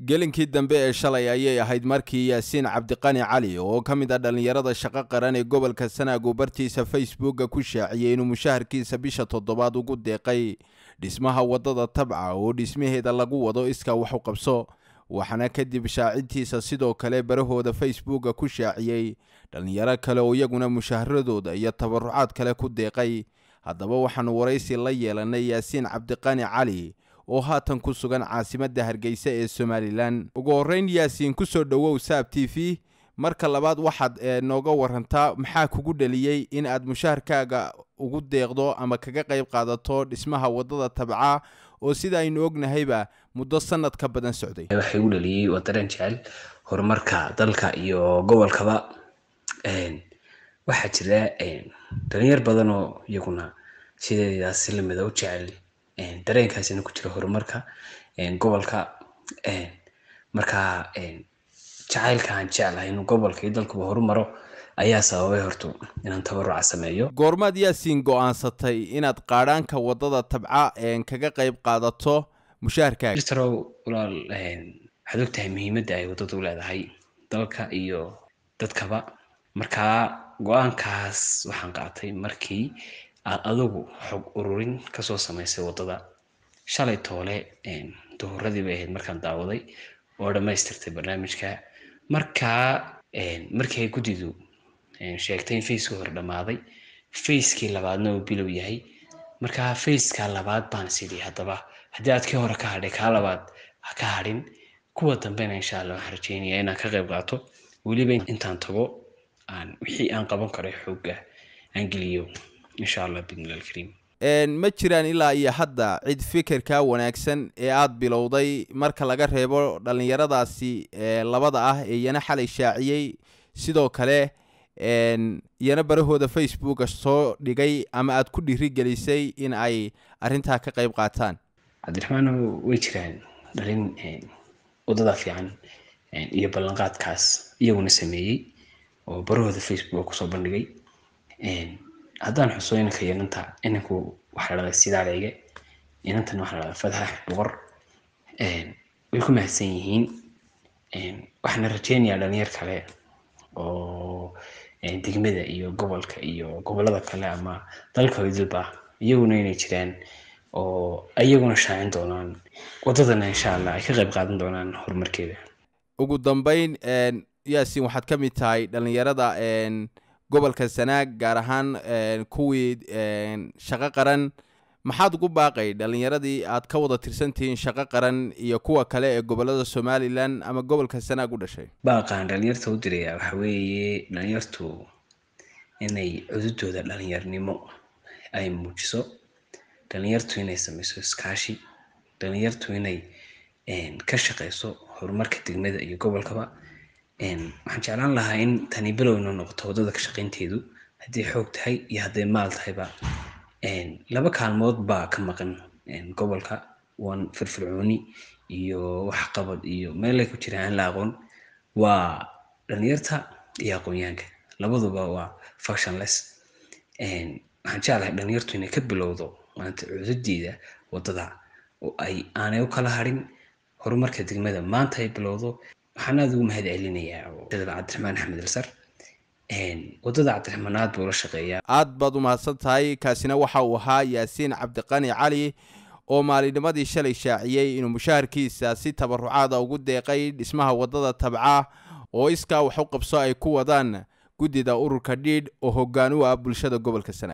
gelinkii dambe ee shalay ayay ahayd markii yaasiin cabdiqani cali oo ka mid a ah dhallinyarada shaqo qaran ee gobolka sanaagu bartiisa facebooka ku shaaciyey inuu mushaharkiisa bisha toddobaad ugu deeqay dhismaha waddada tabca oo dhismaheeda lagu wado iska waxu qabso waxaana kadib shaacintiisa sidoo kale barahooda facebooka ku shaaciyey dhallinyaro kale oo iyaguna mushaharadooda iyo tabarucaad kale ku deeqay haddaba waxaannu waraysi la yeelanay yaasiin cabdiqani cali oo haatan ku sugan caasimadda hargeysa ee somalilan ugu horreyn yaasiin ku soo dhowow saab t v marka labaad waxaad eh, nooga warantaa maxaa kugu dhaliyey in aad mushaharkaaga ugu deeqdo ama kaga qayb qaadato dhismaha waddada tabca oo sida aynu ognahayba muddo sanad ka badan socday waxay igu dhaliyey waa dareen jecel horumarka dalka iyo gobolkaba waxaa jira dhalinyar badanoo iyaguna sideedaasi lamida u jecel dareenkaasina ku jira horumarka gobolka markaa jacaylka aan jeclahay inuu gobolka iyo dalkuba horumaro ayaa sababay horto inaan tabaruca sameeyo goormaad yaasiin go-aansatay inaad qaadhaanka wadada tabca kaga qayb qaadato mushaharkaagarow walaal waxaad ogtahay muhiimadda ay waddadu u leedahay dalka iyo dadkaba markaa go-aankaas waxaan qaatay markii aad adigu xog ururin kasoo samaysay wadada shalay toole duhuradii ahayd markaan daawaday oo dhammaystirtay barnaamijka markaa markii guddidu sheegtay in facekii hore dhammaaday facekii labaadna uu bilow yahay markaa faceka labaad baan sidii haddaba haddii aad kii hore ka hadhay kaa labaad ha ka hadhin kuwa dambena insha alla waxaan rajeynayaa inaan ka qayb qaato weliba intaan tago aan wixii aan qaban karo xooga aan geliyo insha allah bidn ilah alkariim ma jiraan ilaa iyo hadda cid fikirka wanaagsan ee aada bilowday marka laga reebo dhallinyaradaasi labada ah ee iyana xalay shaaciyey sidoo kale iyana barahooda facebooka soo dhigay ama aada ku dhiirigelisay in ay arintaa ka qeyb qaataan cabdiraxmaan way jiraan dhalin wadada fiican iyo ballanqaadkaas iyaguna sameeyey oo barahooda facebook kusoo bandhigay haddaan xuso inanka inanku waxaa ladhahdaa sidaaleege inantan waxaa ladhahdaa fadax boqor way ku mahadsan yihiin waxaana rajeynayaa dhalinyar kale oo degmada iyo gobolka iyo gobolada kale ama dalka hoydalba ah, iyaguna inay jiraan oo iyaguna shaacin doonaan wadadana insha allah ay ka qayb qaadan doonaan horumarkeeda ugu dambeyn yaasin waxaad ka mid tahay dhalinyarada gobolka sanaag gaar ahaan eh, kuwii eh, shaqo qaran maxaad ugu baaqay dhalinyaradii aad ka wada tirsantihiin shaqo qaran iyo kuwa kale ee gobolada somalilan ama gobolka sanaag u dhashay baaqaan dhalinyarta u diraya waxa weeye dhalinyartu inay cududooda dhalinyarnimo ay muujiso dhalinyartu inay samayso iskaashi dhalinyartu inay eh, ka shaqeyso horumarka degmada iyo gobolkaba waxaan jeclaan lahaa in tani bilowna noqoto waddada ka shaqaynteedu haddii xoog tahay iyo hadday maal tahayba laba kaalmood baa ka maqan gobolka waan firfircooni iyo waxqabad iyo meelay ku jiraan aan la aqoon waa dhalinyarta iyo aqoonyahanka labaduba waa functionless waxaan jeclahay dhalinyartu inay ka bilowdo maanta cududeeda waddada ay aanay u kala harin horumarka degmada maanta ay bilowdo waxaan aada ugu mahad celinayaa cabdiraxmaan axmed alsar waddada cabdiraxmaan aad buu la shaqeeyaa aad baad u mahadsan tahay kaasina waxa uu ahaa yaasiin cabdiqani cali oo maalinimadii shalay shaaciyey inuu mushaharkiisa si tabarucaada ugu deeqay dhismaha waddada tabca oo iskaa wax u qabso ay ku wadaan guddida ururka dhiidh oo hoggaan u ah bulshada gobolka sana